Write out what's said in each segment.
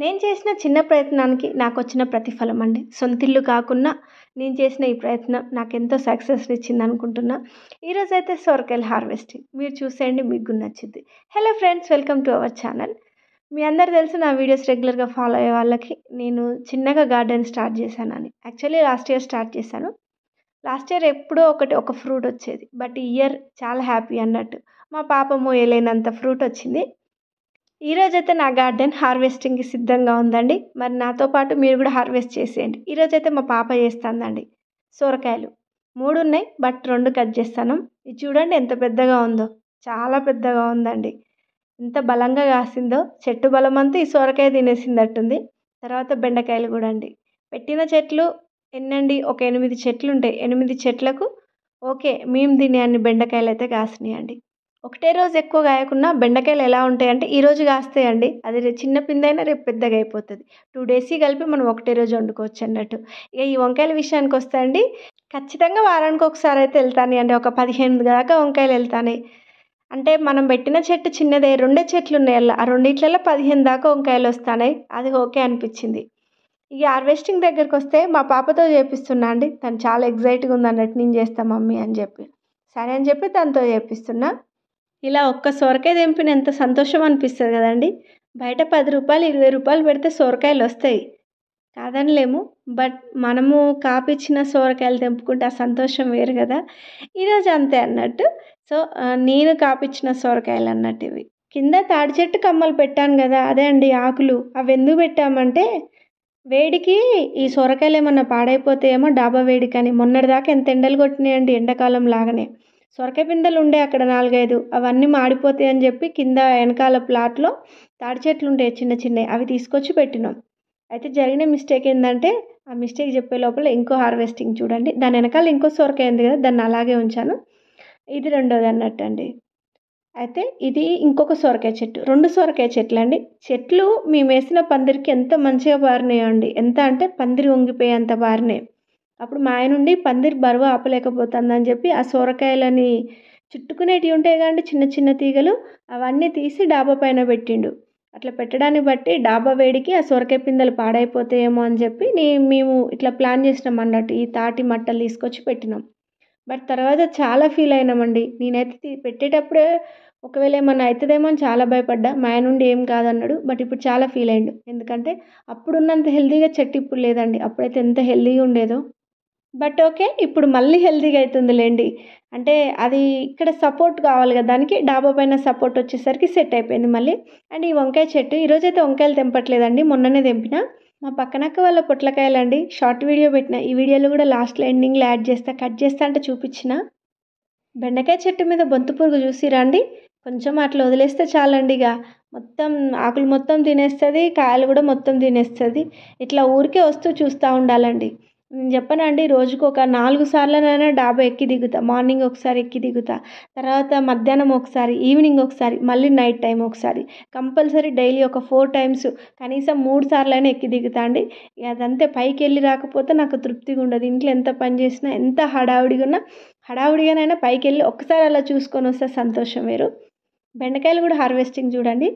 నేను చేసిన చిన్న ప్రయత్నానికి నాకు వచ్చిన ప్రతిఫలం అండి సొంతిల్లు కాకుండా నేను చేసిన ఈ ప్రయత్నం నాకు ఎంతో సక్సెస్ని ఇచ్చింది అనుకుంటున్నా ఈరోజు అయితే సొరకాయల హార్వెస్టింగ్ మీరు చూసేయండి మీకు నచ్చింది hello friends welcome to our channel మీ అందరు తెలుసు నా వీడియోస్ రెగ్యులర్గా ఫాలో అయ్యే వాళ్ళకి నేను చిన్నగా గార్డెన్ స్టార్ట్ చేశానని యాక్చువల్లీ లాస్ట్ ఇయర్ స్టార్ట్ చేశాను లాస్ట్ ఇయర్ ఎప్పుడో ఒకటి ఒక ఫ్రూట్ వచ్చేది బట్ ఇయర్ చాలా హ్యాపీ అన్నట్టు మా పాప మోయలేనంత ఫ్రూట్ వచ్చింది ఈరోజైతే నా గార్డెన్ హార్వెస్టింగ్కి సిద్ధంగా ఉందండి మరి నాతో పాటు మీరు కూడా హార్వెస్ట్ చేసేయండి ఈరోజైతే మా పాప చేస్తుందండి సొరకాయలు మూడు ఉన్నాయి బట్ రెండు కట్ చేస్తాను ఇది చూడండి ఎంత పెద్దగా ఉందో చాలా పెద్దగా ఉందండి ఎంత బలంగా కాసిందో చెట్టు బలం అంతా ఈ సొరకాయ తినేసిందట్టుంది తర్వాత బెండకాయలు కూడా అండి పెట్టిన చెట్లు ఎన్నండి ఒక ఎనిమిది చెట్లు ఉంటాయి ఎనిమిది చెట్లకు ఓకే మేము తినే అన్ని బెండకాయలు అయితే కాసినాయండి ఒకటే రోజు ఎక్కువ కాయకున్నా బెండకాయలు ఎలా ఉంటాయంటే ఈ రోజు కాస్తాయండి అది చిన్న పిందైనా రేపు పెద్దగా అయిపోతుంది టూ డేస్ కలిపి మనం ఒకటే రోజు వండుకోవచ్చు అన్నట్టు ఇక ఈ వంకాయల విషయానికి వస్తే అండి ఖచ్చితంగా వారానికి ఒకసారి అయితే వెళ్తాను అండి ఒక పదిహేను దాకా వంకాయలు వెళ్తాను అంటే మనం పెట్టిన చెట్టు చిన్నదే రెండే చెట్లు ఉన్నాయి అలా ఆ రెండిట్లలో పదిహేను దాకా వంకాయలు వస్తాయి అది ఓకే అనిపించింది ఇక హార్వెస్టింగ్ దగ్గరికి వస్తే మా పాపతో చేపిస్తున్నా అండి తను చాలా ఎగ్జైట్గా ఉంది అన్నట్టు నేను చేస్తా మమ్మీ అని చెప్పి సరే అని చెప్పి తనతో చేపిస్తున్నా ఇలా ఒక్క సొరకాయ తెంపిన ఎంత సంతోషం అనిపిస్తుంది కదండి బయట పది రూపాయలు ఇరవై రూపాయలు పెడితే సొరకాయలు వస్తాయి కాదని లేము బట్ మనము కాపిచ్చిన సొరకాయలు తెంపుకుంటే ఆ సంతోషం వేరు కదా ఈరోజు అంతే అన్నట్టు సో నేను కాపిచ్చిన సొరకాయలు అన్నట్టు ఇవి కింద తాడి చెట్టు కమ్మలు పెట్టాను కదా అదే అండి ఆకులు అవి ఎందుకు పెట్టామంటే వేడికి ఈ సొరకాయలు ఏమన్నా పాడైపోతే ఏమో డాబా వేడికని మొన్నటిదాకా ఎంత ఎండలు కొట్టినాయండి ఎండాకాలం లాగానే సొరకాయ పిందెలు ఉండే అక్కడ నాలుగైదు అవన్నీ మాడిపోతాయి అని చెప్పి కింద వెనకాల ప్లాట్లో తాడి చెట్లు ఉంటాయి చిన్న చిన్నవి అవి తీసుకొచ్చి పెట్టినాం అయితే జరిగిన మిస్టేక్ ఏంటంటే ఆ మిస్టేక్ చెప్పే లోపల ఇంకో హార్వెస్టింగ్ చూడండి దాని వెనకాల ఇంకో సొరకాయ ఉంది కదా దాన్ని అలాగే ఉంచాను ఇది రెండోది అన్నట్టు అండి అయితే ఇది ఇంకొక సొరకాయ చెట్టు రెండు సొరకాయ చెట్లు అండి చెట్లు మేము వేసిన పందిరికి ఎంత మంచిగా బారినాయండి ఎంత అంటే పందిరి వంగిపోయేంత బారినాయి అప్పుడు మా ఆయన ఉండి పందిరి బరువు ఆపలేకపోతుందని చెప్పి ఆ సొరకాయలని చుట్టుకునేటివి ఉంటాయి కానీ చిన్న చిన్న తీగలు అవన్నీ తీసి డాబా పైన పెట్టిండు అట్లా పెట్టడాన్ని బట్టి డాబా వేడికి ఆ సొరకాయ పిందెలు పాడైపోతాయేమో అని చెప్పి నే మేము ఇట్లా ప్లాన్ చేసినాం అన్నట్టు ఈ తాటి మట్టలు తీసుకొచ్చి పెట్టినాం బట్ తర్వాత చాలా ఫీల్ అయినామండి నేనైతే పెట్టేటప్పుడే ఒకవేళ ఏమన్నా అవుతుందేమో అని చాలా భయపడ్డా మా నుండి ఏం కాదన్నాడు బట్ ఇప్పుడు చాలా ఫీల్ అయ్యిండు ఎందుకంటే అప్పుడున్నంత హెల్దీగా చెట్టు ఇప్పుడు లేదండి అప్పుడైతే ఎంత హెల్దీగా ఉండేదో బట్ ఓకే ఇప్పుడు మళ్ళీ హెల్తీగా అవుతుందిలేండి అంటే అది ఇక్కడ సపోర్ట్ కావాలి కదా దానికి డాబా పైన సపోర్ట్ వచ్చేసరికి సెట్ అయిపోయింది మళ్ళీ అండ్ ఈ వంకాయ చెట్టు ఈరోజైతే వంకాయలు తెంపట్లేదండి మొన్ననే తెంపిన మా పక్కనక్క వాళ్ళ పొట్లకాయలండి షార్ట్ వీడియో పెట్టిన ఈ వీడియోలో కూడా లాస్ట్ ఎండింగ్లో యాడ్ చేస్తా కట్ చేస్తా అంటే చూపించిన బెండకాయ చెట్టు మీద బొంతు పురుగు చూసి రండి కొంచెం అట్లా వదిలేస్తే చాలండి ఇక మొత్తం ఆకులు మొత్తం తినేస్తుంది కాయలు కూడా మొత్తం తినేస్తుంది ఇట్లా ఊరికే వస్తూ చూస్తూ ఉండాలండి నేను చెప్పనండి రోజుకు ఒక నాలుగు సార్లనైనా డాబా ఎక్కి దిగుతా మార్నింగ్ ఒకసారి ఎక్కి దిగుతా తర్వాత మధ్యాహ్నం ఒకసారి ఈవినింగ్ ఒకసారి మళ్ళీ నైట్ టైం ఒకసారి కంపల్సరీ డైలీ ఒక ఫోర్ టైమ్స్ కనీసం మూడు సార్లైనా ఎక్కి దిగుతా అండి అదంతే పైకి వెళ్ళి రాకపోతే నాకు తృప్తిగా ఉండదు ఇంట్లో ఎంత పని చేసినా ఎంత హడావుడిగా ఉన్నా హడావుడిగానైనా పైకి వెళ్ళి ఒక్కసారి అలా చూసుకొని వస్తే సంతోషం వేరు బెండకాయలు కూడా హార్వెస్టింగ్ చూడండి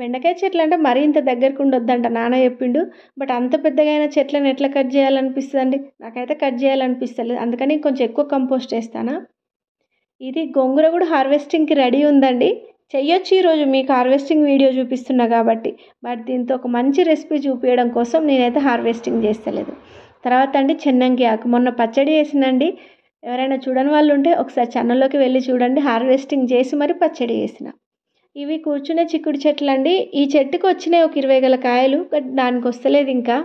బెండకాయ చెట్లు అంటే మరీ ఇంత దగ్గరకు ఉండొద్దంట నాన్న చెప్పిండు బట్ అంత పెద్దగా చెట్లను ఎట్లా కట్ చేయాలనిపిస్తుంది అండి నాకైతే కట్ చేయాలనిపిస్తలేదు అందుకని కొంచెం ఎక్కువ కంపోస్ట్ వేస్తానా ఇది గొంగుర కూడా హార్వెస్టింగ్కి రెడీ ఉందండి చెయ్యొచ్చు ఈరోజు మీకు హార్వెస్టింగ్ వీడియో చూపిస్తున్నా కాబట్టి బట్ దీంతో ఒక మంచి రెసిపీ చూపించడం కోసం నేనైతే హార్వెస్టింగ్ చేస్తలేదు తర్వాత అండి చెన్నంకి ఆకు మొన్న పచ్చడి వేసినండి ఎవరైనా చూడని వాళ్ళు ఉంటే ఒకసారి ఛానల్లోకి వెళ్ళి చూడండి హార్వెస్టింగ్ చేసి మరి పచ్చడి చేసిన ఇవి కూర్చునే చిక్కుడు చెట్లు అండి ఈ చెట్టుకు వచ్చినాయి ఒక ఇరవై గల కాయలు బట్ దానికి వస్తలేదు ఇంకా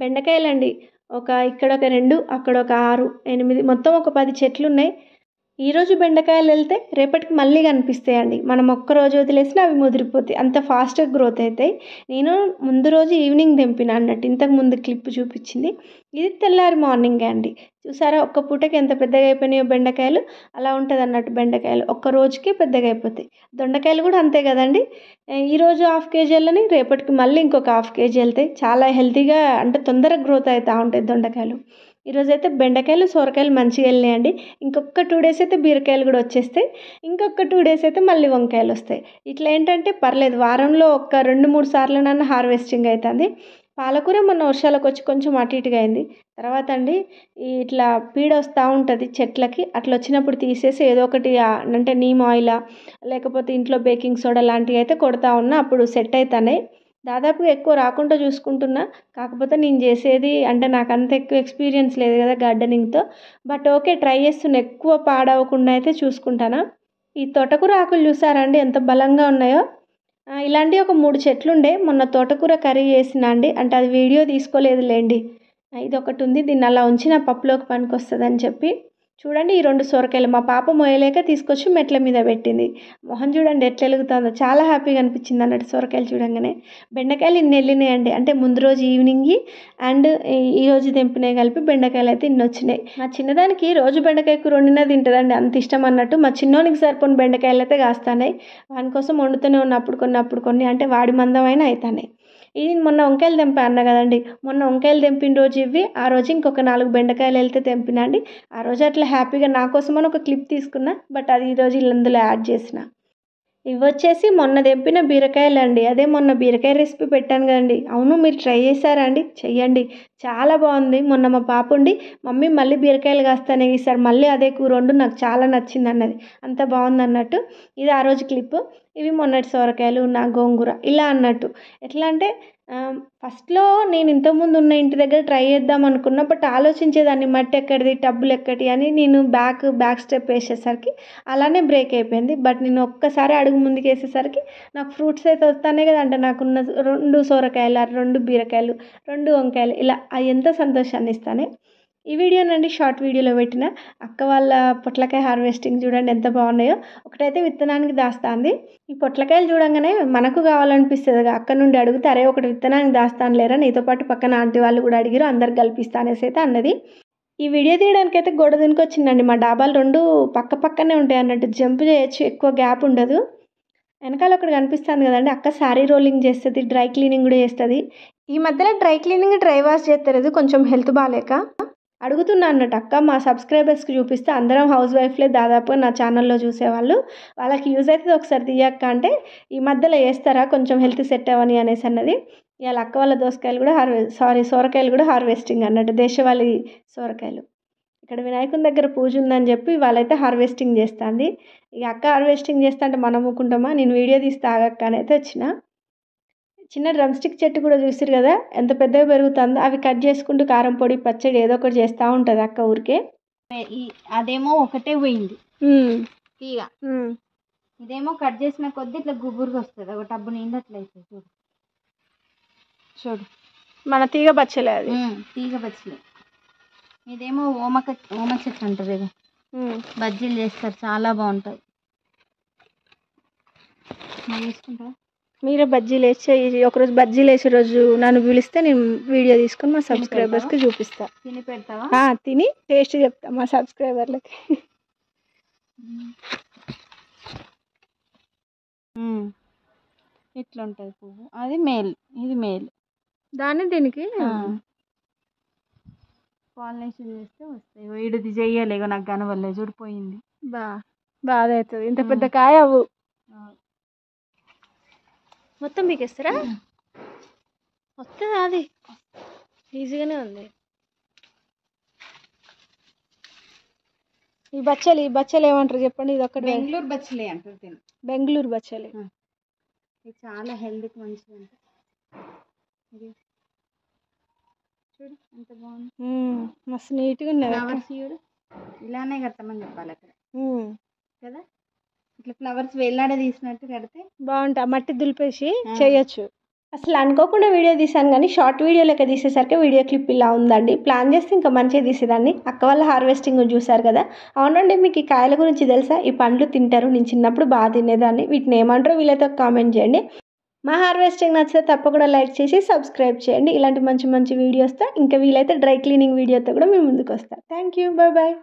బెండకాయలు అండి ఒక ఇక్కడ ఒక రెండు అక్కడ ఒక ఆరు ఎనిమిది మొత్తం ఒక పది చెట్లు ఉన్నాయి ఈరోజు బెండకాయలు వెళ్తే రేపటికి మళ్ళీ కనిపిస్తాయండి మనం ఒక్క రోజు వదిలేసినా అవి ముదిరిపోతాయి అంత ఫాస్ట్గా గ్రోత్ అవుతాయి నేను ముందు రోజు ఈవినింగ్ తెంపిన అన్నట్టు ఇంతకు ముందు క్లిప్ చూపించింది ఇది తెల్లారి మార్నింగే అండి చూసారా ఒక్క పూటకి ఎంత పెద్దగా అయిపోయినాయో బెండకాయలు అలా ఉంటుంది అన్నట్టు బెండకాయలు ఒక్క రోజుకి పెద్దగా అయిపోతాయి దొండకాయలు కూడా అంతే కదండి ఈరోజు హాఫ్ కేజీ వెళ్ళని రేపటికి మళ్ళీ ఇంకొక హాఫ్ కేజీ వెళ్తాయి చాలా హెల్తీగా అంటే తొందరగా గ్రోత్ అవుతూ ఉంటాయి దొండకాయలు ఈరోజు అయితే బెండకాయలు సొరకాయలు మంచిగా వెళ్ళినాయండి ఇంకొక టూ డేస్ అయితే బీరకాయలు కూడా వచ్చేస్తాయి ఇంకొక టూ డేస్ అయితే మళ్ళీ వంకాయలు వస్తాయి ఇట్లా ఏంటంటే పర్లేదు వారంలో ఒక్క రెండు మూడు సార్లు నన్ను హార్వెస్టింగ్ అవుతుంది పాలకూర మొన్న వర్షాలకు వచ్చి కొంచెం అటు ఇటుగా అయింది తర్వాత అండి ఇట్లా పీడ వస్తూ ఉంటుంది చెట్లకి అట్లా వచ్చినప్పుడు తీసేసి ఏదో ఒకటి అంటే నీమ్ ఆయిలా లేకపోతే ఇంట్లో బేకింగ్ సోడా లాంటివి అయితే కొడతా ఉన్నా అప్పుడు సెట్ అవుతున్నాయి దాదాపుగా ఎక్కువ రాకుండా చూసుకుంటున్నా కాకపోతే నేను చేసేది అంటే నాకు అంత ఎక్కువ ఎక్స్పీరియన్స్ లేదు కదా గార్డెనింగ్తో బట్ ఓకే ట్రై చేస్తున్న ఎక్కువ పాడవకుండా అయితే చూసుకుంటాను ఈ తోటకూర ఆకులు చూసారండి ఎంత బలంగా ఉన్నాయో ఇలాంటి ఒక మూడు చెట్లు ఉండే మొన్న తోటకూర కర్రీ చేసిన అండి అంటే అది వీడియో తీసుకోలేదులేండి ఇది ఒకటి ఉంది దీన్ని అలా ఉంచి నా పప్పులోకి పనికి వస్తుంది అని చెప్పి చూడండి ఈ రెండు సొరకాయలు మా పాప మోయలేక తీసుకొచ్చి మెట్ల మీద పెట్టింది మొహం చూడండి ఎట్లా వెలుగుతుందో చాలా హ్యాపీగా అనిపించింది అన్నట్టు సొరకాయలు చూడంగానే బెండకాయలు ఇన్ని వెళ్ళినాయండి అంటే ముందు రోజు ఈవినింగ్ అండ్ ఈ రోజు తెంపినవి కలిపి బెండకాయలు అయితే ఇన్ని వచ్చినాయి మా చిన్నదానికి రోజు బెండకాయ కూర వండినా తింటుందండి అంత ఇష్టం అన్నట్టు మా చిన్నోనికి సరిపోని బెండకాయలు అయితే కాస్తాయి వాని కోసం వండుతూనే ఉన్నప్పుడు కొన్ని అప్పుడు కొన్ని అంటే వాడి మందమైన అవుతాయి ఇది మొన్న వంకాయలు తెంపా అన్న కదండి మొన్న వంకాయలు తెంపిన రోజు ఇవి ఆ రోజు ఇంకొక నాలుగు బెండకాయలు వెళ్తే తెంపినా అండి ఆ రోజు అట్లా హ్యాపీగా నా కోసం అని ఒక క్లిప్ తీసుకున్నా బట్ అది ఈరోజు అందులో యాడ్ చేసిన ఇవి వచ్చేసి మొన్న తెంపిన బీరకాయలండి అదే మొన్న బీరకాయ రెసిపీ పెట్టాను కదండి అవును మీరు ట్రై చేశారా అండి చెయ్యండి చాలా బాగుంది మొన్న మా పాప ఉండి మమ్మీ మళ్ళీ బీరకాయలు కాస్తానే ఈసారి మళ్ళీ అదే కూర వండు నాకు చాలా నచ్చింది అన్నది అంత బాగుంది అన్నట్టు ఇది ఆ రోజు క్లిప్ ఇవి మొన్నటి సొరకాయలు నా గోంగూర ఇలా అన్నట్టు ఎట్లా అంటే ఫస్ట్లో నేను ఇంతకుముందు ఉన్న ఇంటి దగ్గర ట్రై చేద్దాం అనుకున్న బట్ ఆలోచించేదాన్ని మట్టి ఎక్కడిది టబ్బులు ఎక్కడి అని నేను బ్యాక్ బ్యాక్ స్టెప్ వేసేసరికి అలానే బ్రేక్ అయిపోయింది బట్ నేను ఒక్కసారి అడుగు ముందుకు వేసేసరికి నాకు ఫ్రూట్స్ అయితే వస్తానే కదా అంటే నాకున్న రెండు సోరకాయలు రెండు బీరకాయలు రెండు వంకాయలు ఇలా ఎంత సంతోషాన్ని ఇస్తానే ఈ వీడియోనండి షార్ట్ వీడియోలో పెట్టిన అక్క వాళ్ళ పొట్లకాయ హార్వెస్టింగ్ చూడండి ఎంత బాగున్నాయో ఒకటైతే విత్తనానికి దాస్తాంది ఈ పొట్లకాయలు చూడంగానే మనకు కావాలనిపిస్తుంది అక్క నుండి అరే ఒకటి విత్తనానికి దాస్తాను లేరా నీతో పాటు పక్కన ఆంటీ వాళ్ళు కూడా అడిగిరు అందరు కలిపిస్తానేసి అయితే అన్నది ఈ వీడియో తీయడానికి అయితే గొడవ వచ్చిందండి మా డాబాలు రెండు పక్క పక్కనే ఉంటాయి అన్నట్టు జంప్ చేయొచ్చు ఎక్కువ గ్యాప్ ఉండదు వెనకాల ఒకటి కనిపిస్తుంది కదండి అక్క శారీ రోలింగ్ చేస్తుంది డ్రై క్లీనింగ్ కూడా చేస్తుంది ఈ మధ్యలో డ్రై క్లీనింగ్ డ్రై వాష్ చేస్తారు కొంచెం హెల్త్ బాగాలేక అడుగుతున్నా అన్నట్టు అక్క మా సబ్స్క్రైబర్స్కి చూపిస్తే అందరం హౌస్ వైఫ్లే దాదాపు నా ఛానల్లో చూసేవాళ్ళు వాళ్ళకి యూజ్ అవుతుంది ఒకసారి తీయక్క అంటే ఈ మధ్యలో వేస్తారా కొంచెం హెల్త్ సెట్ అవ్వని అనేసి అన్నది ఇవాళ అక్క వాళ్ళ దోసకాయలు కూడా హార్వే సారీ సోరకాయలు కూడా హార్వెస్టింగ్ అన్నట్టు దేశవాళీ సోరకాయలు ఇక్కడ వినాయకుని దగ్గర పూజ ఉందని చెప్పి వాళ్ళైతే హార్వెస్టింగ్ చేస్తుంది ఇక అక్క హార్వెస్టింగ్ చేస్తా అంటే మనం ఊకుంటామా నేను వీడియో తీస్తే ఆగక్క అని అయితే వచ్చిన చిన్న డ్రమ్ స్టిక్ చెట్టు కూడా చూసారు కదా ఎంత పెద్దగా పెరుగుతుందో అవి కట్ చేసుకుంటూ కారం పొడి పచ్చడి ఏదో ఒకటి చేస్తూ ఉంటుంది అక్క ఊరికే అదేమో ఒకటే పోయింది తీగ ఇదేమో కట్ చేసిన కొద్ది ఇట్లా గుబురుగా వస్తుంది ఒక టబ్బు నిండి అట్లయితే చూడు చూడు మన తీగ బచ్చలే అది తీగ బచ్చలే ఇదేమో ఓమక ఓమ చెట్టు అంటారు ఇది బజ్జీలు చేస్తారు చాలా బాగుంటుంది తీసుకుంటారా మీరే బజ్జీలు వేసే ఒకరోజు బజ్జీలు వేసే రోజు నన్ను పిలిస్తే నేను వీడియో తీసుకొని మా సబ్స్క్రైబర్స్కి చూపిస్తా తిని పెడతా తిని టేస్ట్ చెప్తా మా సబ్స్క్రైబర్లకి ఇట్లా ఉంటుంది పువ్వు అది మేల్ ఇది మేల్ దాన్ని దీనికి పాలినేషన్ చేస్తే వస్తాయి వీడిది చెయ్యాలి నాకు కనబడలేదు చూడిపోయింది బా బాధ అవుతుంది ఇంత పెద్ద కాయ అవు మొత్తం మీకు ఇస్తారా వస్తుందా అది ఈజీగానే ఉంది ఈ బచ్చలు ఈ బచ్చలు ఏమంటారు చెప్పండి ఇది ఒకటి బెంగళూరు బచ్చలే అంటారు బెంగళూరు బచ్చలే ఇది చాలా హెల్త్కి మంచిది అంటే ఇది చూడు ఎంత బాగుంది మస్తు నీట్గా ఉన్నది ఫ్లవర్స్ చూడు ఇలానే కడతామని చెప్పాలి అక్కడ కదా ఇట్లా ఫ్లవర్స్ వేలాడ తీసినట్టు కడితే బాగుంటా మట్టి దులిపేసి చేయొచ్చు అసలు అనుకోకుండా వీడియో తీశాను కానీ షార్ట్ వీడియో లెక్క తీసేసరికి వీడియో క్లిప్ ఇలా ఉందండి ప్లాన్ చేస్తే ఇంకా మంచిగా తీసేదాన్ని అక్క వాళ్ళ హార్వెస్టింగ్ చూశారు కదా అవునండి మీకు ఈ కాయల గురించి తెలుసా ఈ పండ్లు తింటారు నేను చిన్నప్పుడు బాగా తినేదాన్ని వీటిని ఏమంటారో వీళ్ళతో కామెంట్ చేయండి మా హార్వెస్టింగ్ నచ్చితే తప్పకుండా లైక్ చేసి సబ్స్క్రైబ్ చేయండి ఇలాంటి మంచి మంచి వీడియోస్తో ఇంకా వీలైతే డ్రై క్లీనింగ్ వీడియోతో కూడా మేము ముందుకు వస్తాం థ్యాంక్ యూ బాయ్